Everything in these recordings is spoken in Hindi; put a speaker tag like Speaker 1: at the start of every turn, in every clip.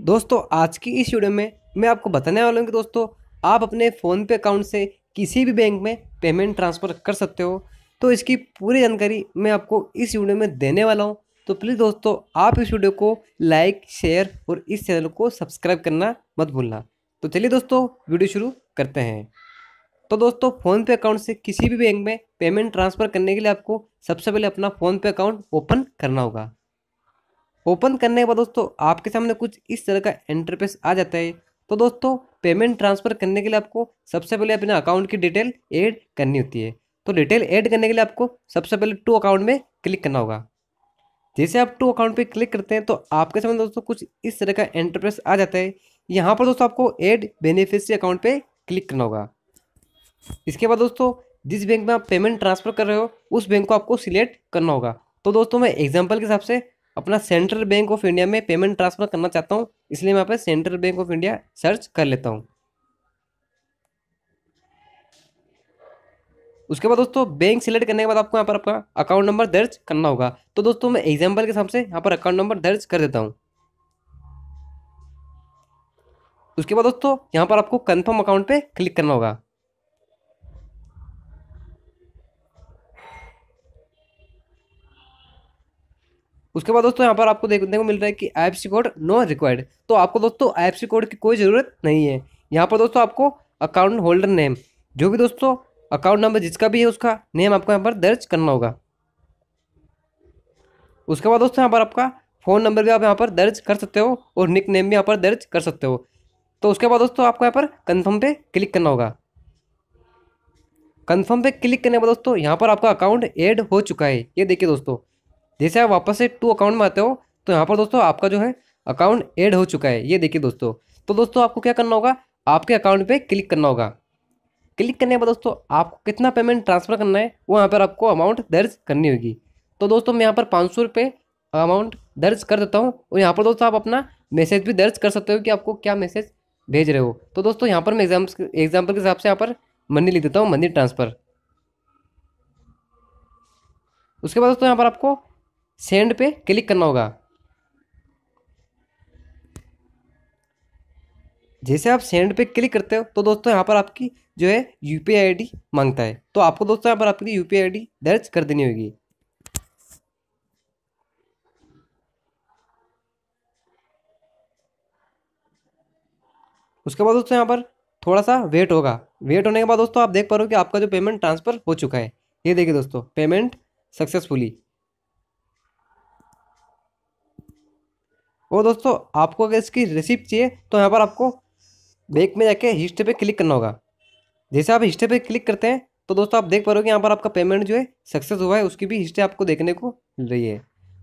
Speaker 1: दोस्तों आज की इस वीडियो में मैं आपको बताने वाला हूँ कि दोस्तों आप अपने फ़ोन पे अकाउंट से किसी भी बैंक में पेमेंट ट्रांसफ़र कर सकते हो तो इसकी पूरी जानकारी मैं आपको इस वीडियो में देने वाला हूँ तो प्लीज़ दोस्तों आप इस वीडियो को लाइक शेयर और इस चैनल को सब्सक्राइब करना मत भूलना तो चलिए दोस्तों वीडियो शुरू करते हैं तो दोस्तों फ़ोनपे अकाउंट से किसी भी बैंक में पेमेंट ट्रांसफ़र करने के लिए आपको सबसे पहले अपना फ़ोनपे अकाउंट ओपन करना होगा ओपन करने के बाद दोस्तों आपके सामने कुछ इस तरह का इंटरफेस आ जाता है तो दोस्तों पेमेंट ट्रांसफ़र करने के लिए आपको सबसे पहले अपने अकाउंट की डिटेल ऐड करनी होती है तो डिटेल ऐड करने के लिए आपको सबसे पहले टू अकाउंट में क्लिक करना होगा जैसे आप टू अकाउंट पे क्लिक करते हैं तो आपके सामने दोस्तों कुछ इस तरह का इंटरप्रेस आ जाता है यहाँ पर दोस्तों आपको एड बेनिफिशरी अकाउंट पे क्लिक करना होगा इसके बाद दोस्तों जिस बैंक में आप पेमेंट ट्रांसफ़र कर रहे हो उस बैंक को आपको सिलेक्ट करना होगा तो दोस्तों मैं एग्जाम्पल के हिसाब से अपना सेंट्रल बैंक ऑफ इंडिया में पेमेंट ट्रांसफ़र करना चाहता हूँ इसलिए मैं यहाँ central bank of India search कर लेता हूँ उसके बाद दोस्तों बैंक सिलेक्ट करने के बाद आपको यहाँ पर आपका अकाउंट नंबर दर्ज करना होगा तो दोस्तों मैं एग्जाम्पल के हिसाब से यहाँ पर अकाउंट नंबर दर्ज कर देता हूँ उसके बाद दोस्तों यहाँ पर आपको कंफर्म अकाउंट पे क्लिक करना होगा उसके बाद दोस्तों यहाँ पर आपको देखने को मिल रहा है कि F C code no required तो आपको दोस्तों एफ सी कोड की कोई ज़रूरत नहीं है यहाँ पर दोस्तों आपको अकाउंट होल्डर नेम जो भी दोस्तों अकाउंट नंबर जिसका भी है उसका नेम आपको यहाँ पर दर्ज करना होगा उसके बाद दोस्तों यहाँ पर आपका फ़ोन नंबर भी आप यहाँ पर दर्ज कर सकते हो और निक नेम भी यहाँ पर दर्ज कर सकते हो तो उसके बाद दोस्तों आपको यहाँ पर कन्फर्म पे क्लिक करना होगा कन्फर्म पे क्लिक करने के बाद दोस्तों यहाँ पर आपका अकाउंट ऐड हो चुका है ये देखिए दोस्तों जैसे आप वापस से टू अकाउंट में आते हो तो यहाँ पर दोस्तों आपका जो है अकाउंट ऐड हो चुका है ये देखिए दोस्तों तो दोस्तों आपको क्या करना होगा आपके अकाउंट पे क्लिक करना होगा क्लिक करने के बाद दोस्तों आपको कितना पेमेंट ट्रांसफ़र करना है वो यहाँ पर आपको अमाउंट दर्ज करनी होगी तो दोस्तों मैं यहाँ पर पाँच सौ रुपये अमाउंट दर्ज कर देता हूँ और यहाँ पर दोस्तों आप अपना मैसेज भी दर्ज कर सकते हो कि आपको क्या मैसेज भेज रहे हो तो दोस्तों यहाँ पर मैं एग्जाम्स एग्जाम्पल के हिसाब से यहाँ पर मनी लिख देता हूँ मनी ट्रांसफ़र उसके बाद दोस्तों यहाँ पर आपको सेंड पे क्लिक करना होगा जैसे आप सेंड पे क्लिक करते हो तो दोस्तों यहाँ पर आपकी जो है यू पी मांगता है तो आपको दोस्तों यहाँ पर आपकी यू पी आई डी दर्ज कर देनी होगी उसके बाद दोस्तों यहाँ पर थोड़ा सा वेट होगा वेट होने के बाद दोस्तों आप देख पा रहे हो कि आपका जो पेमेंट ट्रांसफ़र हो चुका है ये देखिए दोस्तों पेमेंट सक्सेसफुली और दोस्तों आपको अगर इसकी रिसिप्ट चाहिए तो यहाँ पर आपको बैंक में जाके हिस्ट्री पे क्लिक करना होगा जैसे आप हिस्ट्री पे क्लिक करते हैं तो दोस्तों आप देख पा रहे हो कि यहाँ पर आपका पेमेंट जो है सक्सेस हुआ है उसकी भी हिस्ट्री आपको देखने को मिल रही है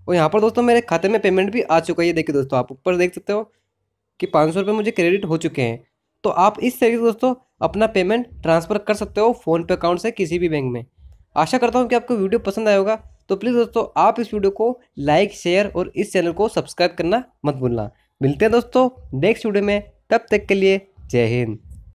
Speaker 1: और यहाँ पर दोस्तों मेरे खाते में पेमेंट भी आ चुका है देखिए दोस्तों आप ऊपर देख सकते हो कि पाँच सौ मुझे क्रेडिट हो चुके हैं तो आप इस तरीके से दोस्तों अपना पेमेंट ट्रांसफ़र कर सकते हो फ़ोनपे अकाउंट से किसी भी बैंक में आशा करता हूँ कि आपको वीडियो पसंद आएगा तो प्लीज़ दोस्तों आप इस वीडियो को लाइक शेयर और इस चैनल को सब्सक्राइब करना मत भूलना मिलते हैं दोस्तों नेक्स्ट वीडियो में तब तक के लिए जय हिंद